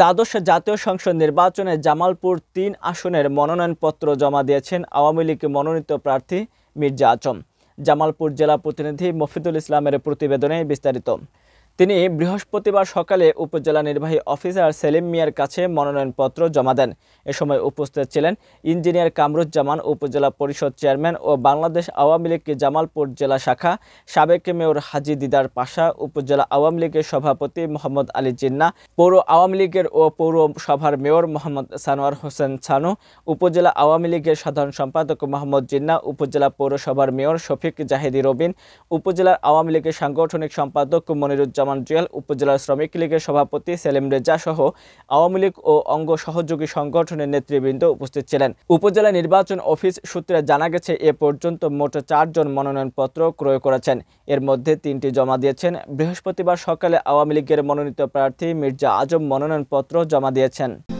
দ্বাদশ জাতীয় সংসদ নির্বাচনে জামালপুর তিন আসনের মনোনয়নপত্র জমা দিয়েছেন আওয়ামী লীগ মনোনীত প্রার্থী মির্জা আচম জামালপুর জেলা প্রতিনিধি মফিদুল ইসলামের প্রতিবেদনে বিস্তারিত তিনি বৃহস্পতিবার সকালে উপজেলা নির্বাহী অফিসার সেলিম মিয়ার কাছে মনোনয়নপত্র জমা দেন এ সময় উপস্থিত ছিলেন ইঞ্জিনিয়ার কামরুজ্জামান উপজেলা পরিষদ চেয়ারম্যান ও বাংলাদেশ আওয়ামী লীগ জামালপুর জেলা শাখা সাবেক মেয়র হাজি দিদার পাশা উপজেলা আওয়ামী লীগের সভাপতি মোহাম্মদ আলী জিন্না পৌর আওয়ামী লীগের ও পৌর সভার মেয়র মোহাম্মদ সানোয়ার হোসেন ছানু উপজেলা আওয়ামী লীগের সাধারণ সম্পাদক মোহাম্মদ জিন্না উপজেলা পৌরসভার মেয়র শফিক জাহেদি রবিন উপজেলার আওয়ামী লীগের সাংগঠনিক সম্পাদক মনিরুজ্জামান আসাদুজ্জামান জুয়াল উপজেলা শ্রমিক লীগের সভাপতি সেলিম রেজা সহ আওয়ামী লীগ ও অঙ্গ সহযোগী সংগঠনের নেতৃবৃন্দ উপস্থিত ছিলেন উপজেলা নির্বাচন অফিস সূত্রে জানা গেছে এ পর্যন্ত মোট চারজন মনোনয়নপত্র ক্রয় করেছেন এর মধ্যে তিনটি জমা দিয়েছেন বৃহস্পতিবার সকালে আওয়ামী লীগের মনোনীত প্রার্থী মির্জা আজম মনোনয়নপত্র জমা দিয়েছেন